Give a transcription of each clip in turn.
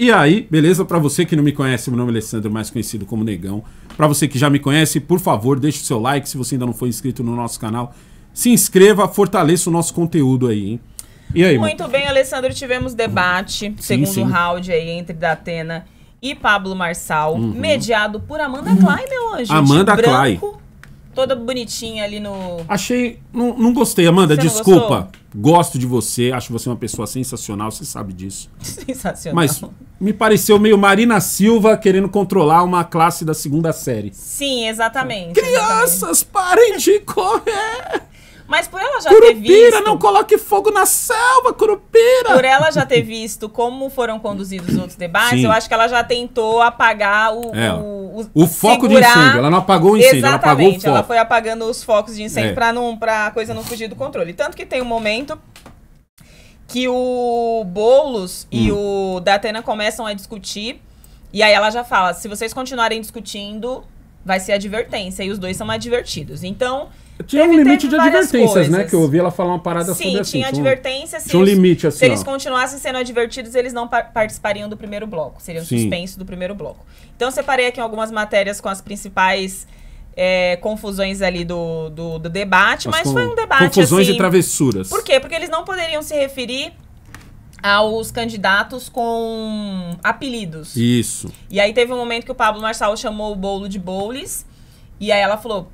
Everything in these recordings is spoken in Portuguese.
E aí, beleza? Para você que não me conhece, meu nome é Alessandro, mais conhecido como Negão. Para você que já me conhece, por favor, deixe o seu like. Se você ainda não foi inscrito no nosso canal, se inscreva, fortaleça o nosso conteúdo aí, hein? E aí, Muito mano? bem, Alessandro, tivemos debate, sim, segundo sim. round aí entre Datena e Pablo Marçal, uhum. mediado por Amanda Klein, meu anjo. Amanda Klein. Branco, toda bonitinha ali no. Achei. Não, não gostei, Amanda. Você desculpa. Gosto de você. Acho você uma pessoa sensacional. Você sabe disso. Sensacional. Mas me pareceu meio Marina Silva querendo controlar uma classe da segunda série. Sim, exatamente. Crianças, exatamente. parem de correr! Mas por ela já Curupira, ter visto. Curupira, não coloque fogo na selva, Curupira! Por ela já ter visto como foram conduzidos os outros debates, Sim. eu acho que ela já tentou apagar o, é. o o, foco segurar... de incêndio. Ela não apagou o incêndio, Exatamente, ela apagou o foco. Ela foi apagando os focos de incêndio é. para não para a coisa não fugir do controle. Tanto que tem um momento que o Bolos hum. e o Datena começam a discutir e aí ela já fala: "Se vocês continuarem discutindo, vai ser advertência". E os dois são advertidos. Então, tinha teve, um limite de advertências, coisas. né? Que eu ouvi ela falar uma parada Sim, sobre assim. Sim, tinha advertências. Tinha um limite, assim. Se ó. eles continuassem sendo advertidos, eles não participariam do primeiro bloco. Seriam Sim. suspensos do primeiro bloco. Então, separei aqui algumas matérias com as principais é, confusões ali do, do, do debate, mas foi um debate. Confusões assim, e travessuras. Por quê? Porque eles não poderiam se referir aos candidatos com apelidos. Isso. E aí teve um momento que o Pablo Marçal chamou o bolo de Boules. E aí ela falou: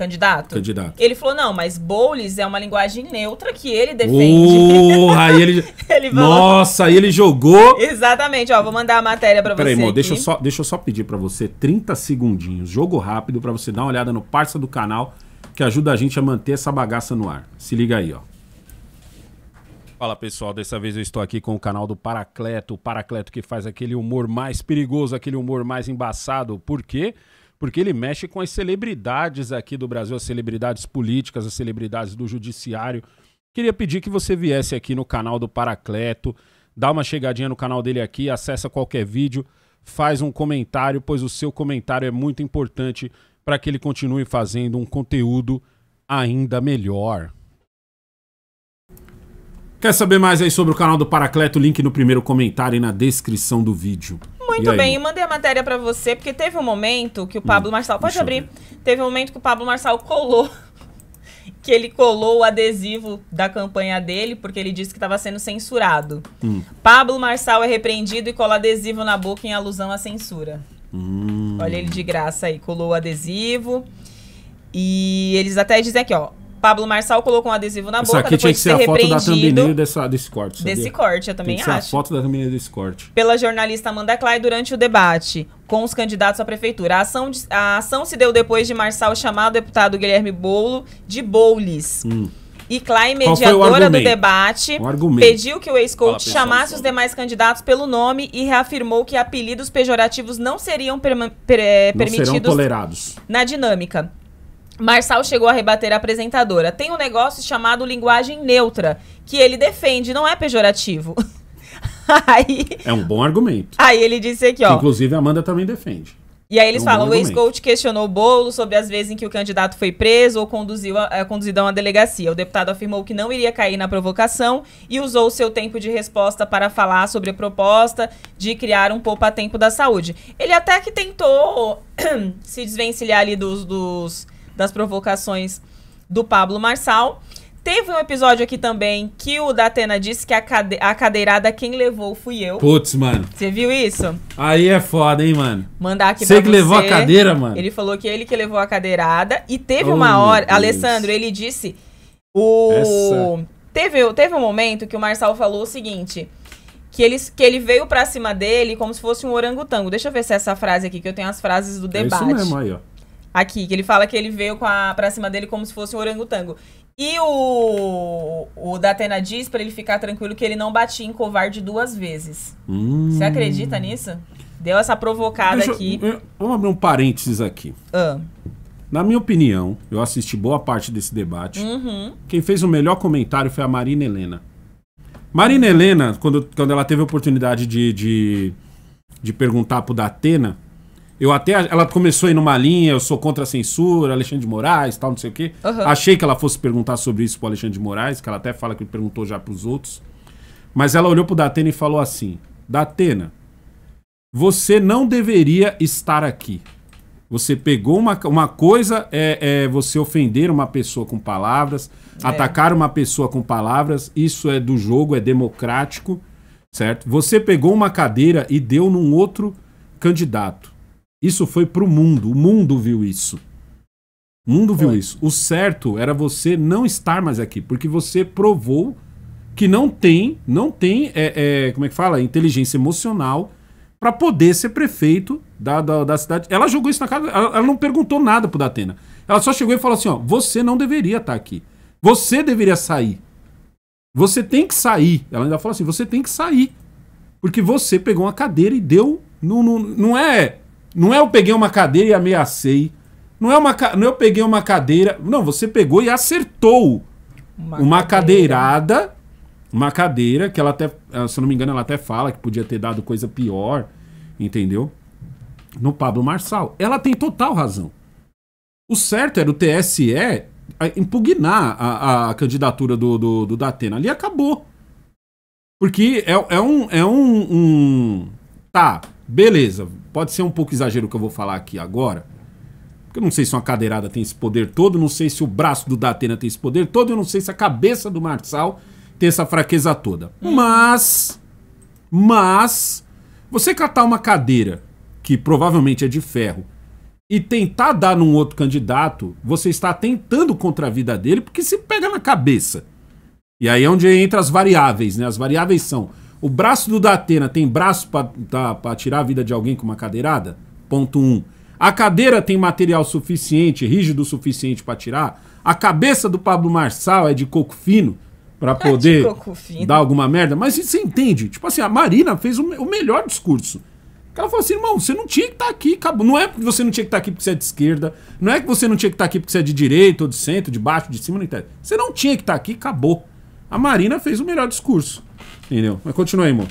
Candidato? Candidato. Ele falou, não, mas Bowles é uma linguagem neutra que ele defende. Oh, aí ele... ele falou, Nossa, aí ele jogou... Exatamente, ó, vou mandar a matéria pra Peraí, você Peraí, deixa, só, deixa eu só pedir pra você 30 segundinhos, jogo rápido, pra você dar uma olhada no parça do canal, que ajuda a gente a manter essa bagaça no ar. Se liga aí, ó. Fala pessoal, dessa vez eu estou aqui com o canal do Paracleto, o Paracleto que faz aquele humor mais perigoso, aquele humor mais embaçado. Por quê? porque ele mexe com as celebridades aqui do Brasil, as celebridades políticas, as celebridades do judiciário. Queria pedir que você viesse aqui no canal do Paracleto, dá uma chegadinha no canal dele aqui, acessa qualquer vídeo, faz um comentário, pois o seu comentário é muito importante para que ele continue fazendo um conteúdo ainda melhor. Quer saber mais aí sobre o canal do Paracleto? Link no primeiro comentário e na descrição do vídeo. Muito e bem, eu mandei a matéria para você, porque teve um momento que o Pablo hum, Marçal. Pode abrir. Teve um momento que o Pablo Marçal colou. que ele colou o adesivo da campanha dele, porque ele disse que estava sendo censurado. Hum. Pablo Marçal é repreendido e cola adesivo na boca em alusão à censura. Hum. Olha ele de graça aí, colou o adesivo. E eles até dizem aqui, ó. Pablo Marçal colocou um adesivo na boca, aqui depois tinha que de ser, ser a foto da dessa, desse corte, sabia? Desse corte, eu também Tem que acho. Ser a foto da thumbnail desse corte. Pela jornalista Amanda Clay durante o debate com os candidatos à prefeitura. A ação, a ação se deu depois de Marçal chamar o deputado Guilherme Bolo de Boules. Hum. E Clay, mediadora do debate, pediu que o ex-coach chamasse os demais candidatos pelo nome e reafirmou que apelidos pejorativos não seriam per per eh, não permitidos serão tolerados. na dinâmica. Marçal chegou a rebater a apresentadora. Tem um negócio chamado linguagem neutra, que ele defende, não é pejorativo. aí, é um bom argumento. Aí ele disse aqui, ó. Inclusive, a Amanda também defende. E aí eles é um falam, o ex-coach questionou o bolo sobre as vezes em que o candidato foi preso ou conduziu a, é, conduzido a uma delegacia. O deputado afirmou que não iria cair na provocação e usou o seu tempo de resposta para falar sobre a proposta de criar um poupa-tempo da saúde. Ele até que tentou se desvencilhar ali dos, dos das provocações do Pablo Marçal. Teve um episódio aqui também que o Datena disse que a, cade a cadeirada quem levou fui eu. Putz, mano. Você viu isso? Aí é foda, hein, mano. Mandar aqui pra que você. que levou a cadeira, mano. Ele falou que ele que levou a cadeirada. E teve oh, uma hora... Alessandro, ele disse... O... Essa... Teve, teve um momento que o Marçal falou o seguinte... Que ele, que ele veio pra cima dele como se fosse um orangotango. Deixa eu ver se é essa frase aqui, que eu tenho as frases do debate. É isso mesmo aí, ó. Aqui, que ele fala que ele veio com a, pra cima dele como se fosse um orangotango. E o, o Datena diz pra ele ficar tranquilo que ele não batia em covarde duas vezes. Hum. Você acredita nisso? Deu essa provocada Deixa, aqui. Eu, vamos abrir um parênteses aqui. Ah. Na minha opinião, eu assisti boa parte desse debate. Uhum. Quem fez o melhor comentário foi a Marina Helena. Marina Helena, quando, quando ela teve a oportunidade de, de, de perguntar pro Datena, da eu até. Ela começou aí numa linha, eu sou contra a censura, Alexandre de Moraes, tal, não sei o quê. Uhum. Achei que ela fosse perguntar sobre isso pro Alexandre de Moraes, que ela até fala que perguntou já pros outros. Mas ela olhou pro Datena e falou assim: Datena, você não deveria estar aqui. Você pegou uma, uma coisa é, é você ofender uma pessoa com palavras, é. atacar uma pessoa com palavras, isso é do jogo, é democrático, certo? Você pegou uma cadeira e deu num outro candidato. Isso foi pro mundo. O mundo viu isso. O mundo viu foi. isso. O certo era você não estar mais aqui, porque você provou que não tem, não tem, é, é como é que fala, inteligência emocional para poder ser prefeito da, da, da, cidade. Ela jogou isso na cara, ela, ela não perguntou nada pro Datena. Ela só chegou e falou assim, ó, você não deveria estar tá aqui. Você deveria sair. Você tem que sair. Ela ainda falou assim, você tem que sair. Porque você pegou uma cadeira e deu... Não, não, não é não é eu peguei uma cadeira e ameacei. Não é, uma, não é eu peguei uma cadeira. Não, você pegou e acertou uma, uma cadeira. cadeirada. Uma cadeira que ela até, ah, se eu não me engano, ela até fala que podia ter dado coisa pior, entendeu? No Pablo Marçal. Ela tem total razão. O certo era o TSE impugnar a, a candidatura do, do, do Datena. Ali acabou. Porque é, é, um, é um, um. Tá, beleza. Pode ser um pouco exagero o que eu vou falar aqui agora, porque eu não sei se uma cadeirada tem esse poder todo, não sei se o braço do Datena tem esse poder todo, eu não sei se a cabeça do Marçal tem essa fraqueza toda. Hum. Mas, mas, você catar uma cadeira, que provavelmente é de ferro, e tentar dar num outro candidato, você está tentando contra a vida dele, porque se pega na cabeça. E aí é onde entra as variáveis, né? As variáveis são o braço do Datena tem braço para tá, tirar a vida de alguém com uma cadeirada? Ponto 1. Um. A cadeira tem material suficiente, rígido suficiente para tirar? A cabeça do Pablo Marçal é de coco fino para é poder é dar alguma merda? Mas você entende? Tipo assim, a Marina fez o, o melhor discurso. Ela falou assim, irmão, você não tinha que estar tá aqui, acabou. Não é porque você não tinha que estar tá aqui porque você é de esquerda, não é que você não tinha que estar tá aqui porque você é de direita ou de centro, de baixo, de cima, não entende? Você não tinha que estar tá aqui, acabou. A Marina fez o melhor discurso. Entendeu? Mas continua aí, amor.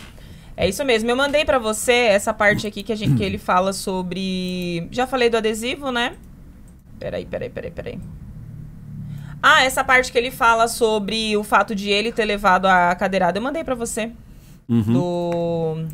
É isso mesmo. Eu mandei para você essa parte aqui que, a gente, que ele fala sobre. Já falei do adesivo, né? Peraí, peraí, peraí, peraí. Ah, essa parte que ele fala sobre o fato de ele ter levado a cadeirada. Eu mandei para você. Uhum. Do.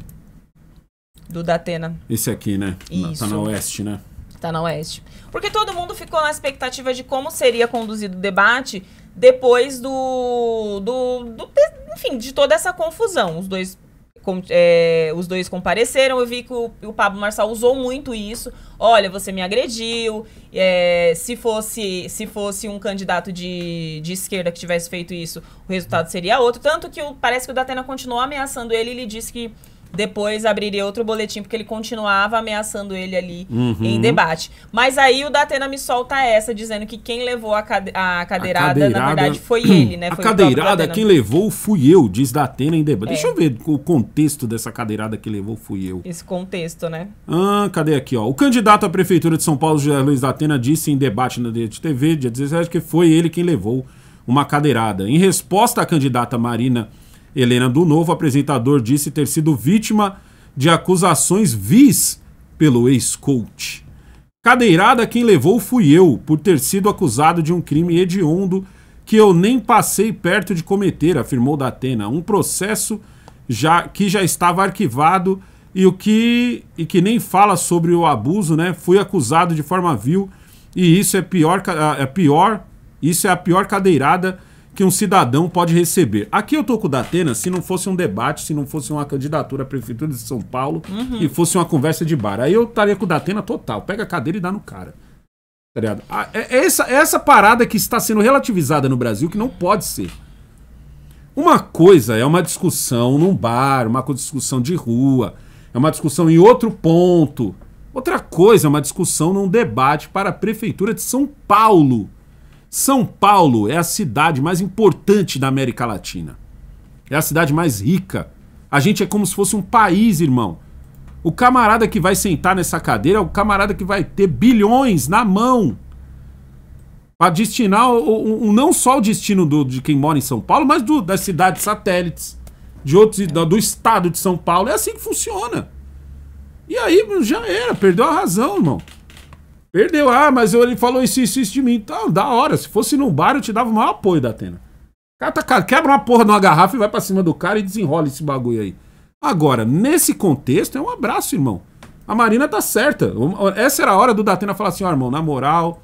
Do Datena. Esse aqui, né? Tá isso. Tá na Oeste, né? Tá na Oeste. Porque todo mundo ficou na expectativa de como seria conduzido o debate depois do, do, do enfim, de toda essa confusão. Os dois com, é, os dois compareceram, eu vi que o, o, Pablo Marçal usou muito isso. Olha, você me agrediu. É, se fosse se fosse um candidato de, de esquerda que tivesse feito isso, o resultado seria outro. Tanto que o, parece que o Datena continuou ameaçando ele e ele disse que depois abriria outro boletim, porque ele continuava ameaçando ele ali uhum. em debate. Mas aí o Datena me solta essa, dizendo que quem levou a, cade a, cadeirada, a cadeirada, na verdade, foi ele, né? Foi a cadeirada, quem levou fui eu, diz Datena em debate. É. Deixa eu ver o contexto dessa cadeirada que levou fui eu. Esse contexto, né? Ah, cadê aqui, ó? O candidato à Prefeitura de São Paulo, José Luiz Datena, disse em debate na TV, dia 17, que foi ele quem levou uma cadeirada. Em resposta à candidata Marina Helena do Novo, apresentador, disse ter sido vítima de acusações vis pelo ex-coach. Cadeirada quem levou fui eu, por ter sido acusado de um crime hediondo que eu nem passei perto de cometer, afirmou Datena. Um processo já que já estava arquivado e o que e que nem fala sobre o abuso, né? Fui acusado de forma vil e isso é pior ah, é pior, isso é a pior cadeirada que um cidadão pode receber. Aqui eu tô com o Datena, se não fosse um debate, se não fosse uma candidatura à Prefeitura de São Paulo uhum. e fosse uma conversa de bar. Aí eu estaria com o Datena total. Pega a cadeira e dá no cara. Tá ligado? É, é essa, é essa parada que está sendo relativizada no Brasil, que não pode ser. Uma coisa é uma discussão num bar, uma discussão de rua, é uma discussão em outro ponto. Outra coisa é uma discussão num debate para a Prefeitura de São Paulo. São Paulo é a cidade mais importante da América Latina. É a cidade mais rica. A gente é como se fosse um país, irmão. O camarada que vai sentar nessa cadeira é o camarada que vai ter bilhões na mão para destinar o, o, o, não só o destino do, de quem mora em São Paulo, mas do, das cidades satélites, de outros, do, do estado de São Paulo. É assim que funciona. E aí já era, perdeu a razão, irmão. Perdeu, ah, mas ele falou isso, isso, isso de mim. Então, da hora. Se fosse num bar, eu te dava o maior apoio da Atena. Cara, tá, cara, quebra uma porra numa garrafa e vai pra cima do cara e desenrola esse bagulho aí. Agora, nesse contexto, é um abraço, irmão. A Marina tá certa. Essa era a hora do Datena falar assim, ó, oh, irmão, na moral,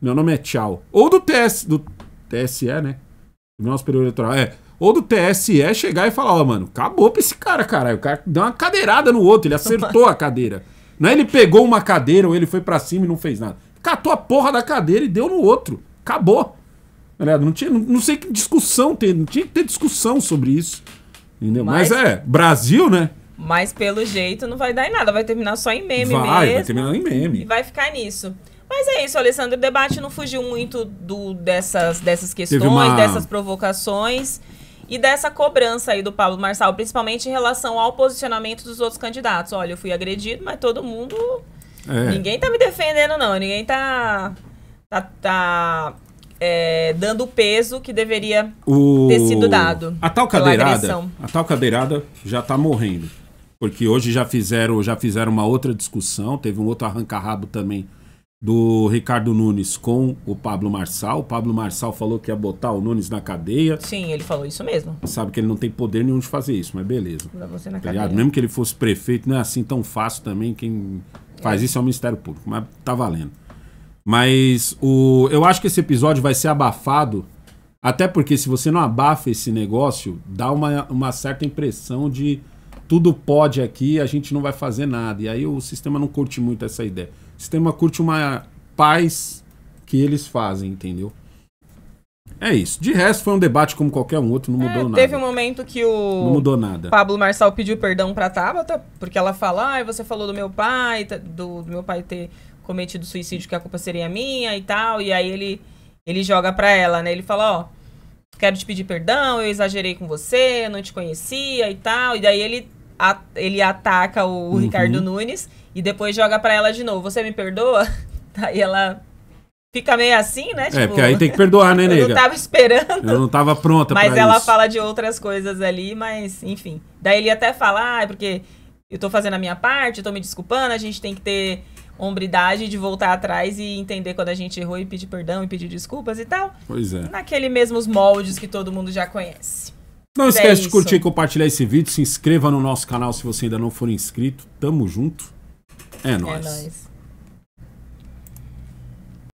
meu nome é tchau. Ou do TS, do TSE, né? Tribunal Superior Eleitoral. É. Ou do TSE chegar e falar, ó, oh, mano, acabou pra esse cara, caralho. O cara deu uma cadeirada no outro, ele acertou a cadeira. Não é ele pegou uma cadeira ou ele foi para cima e não fez nada. Catou a porra da cadeira e deu no outro. Acabou. Não, tinha, não, sei que discussão ter, não tinha que ter discussão sobre isso. Entendeu? Mas, Mas é, Brasil, né? Mas pelo jeito não vai dar em nada, vai terminar só em meme vai, mesmo. Vai, terminar em meme. E vai ficar nisso. Mas é isso, Alessandro. O debate não fugiu muito do, dessas, dessas questões, uma... dessas provocações e dessa cobrança aí do Pablo Marçal, principalmente em relação ao posicionamento dos outros candidatos. Olha, eu fui agredido, mas todo mundo. É. Ninguém tá me defendendo, não. Ninguém tá. tá, tá é, dando o peso que deveria o... ter sido dado. A tal cadeirada. A tal cadeirada já tá morrendo. Porque hoje já fizeram, já fizeram uma outra discussão, teve um outro arranca-rabo também do Ricardo Nunes com o Pablo Marçal. O Pablo Marçal falou que ia botar o Nunes na cadeia. Sim, ele falou isso mesmo. Sabe que ele não tem poder nenhum de fazer isso, mas beleza. você na tá cadeia. Mesmo que ele fosse prefeito, não é assim tão fácil também. Quem faz é. isso é o Ministério Público, mas tá valendo. Mas o, eu acho que esse episódio vai ser abafado, até porque se você não abafa esse negócio, dá uma, uma certa impressão de tudo pode aqui, a gente não vai fazer nada. E aí o sistema não curte muito essa ideia sistema curte uma paz que eles fazem, entendeu? É isso. De resto, foi um debate como qualquer um outro, não é, mudou é, nada. Teve um momento que o não mudou nada. Pablo Marçal pediu perdão pra Tabata, porque ela fala, ah, você falou do meu pai, do, do meu pai ter cometido suicídio, que a culpa seria minha e tal. E aí ele, ele joga pra ela, né? Ele fala, ó, oh, quero te pedir perdão, eu exagerei com você, não te conhecia e tal. E daí ele a, ele ataca o uhum. Ricardo Nunes e depois joga para ela de novo. Você me perdoa? Aí ela fica meio assim, né? É, tipo, é, porque aí tem que perdoar, né, nega? eu não tava esperando. Eu não tava pronta Mas ela isso. fala de outras coisas ali, mas enfim. Daí ele até fala, ah, é porque eu tô fazendo a minha parte, eu tô me desculpando, a gente tem que ter hombridade de voltar atrás e entender quando a gente errou e pedir perdão e pedir desculpas e tal. Pois é. Naqueles mesmos moldes que todo mundo já conhece. Não é esquece é de curtir e compartilhar esse vídeo. Se inscreva no nosso canal se você ainda não for inscrito. Tamo junto. É nóis. É nóis.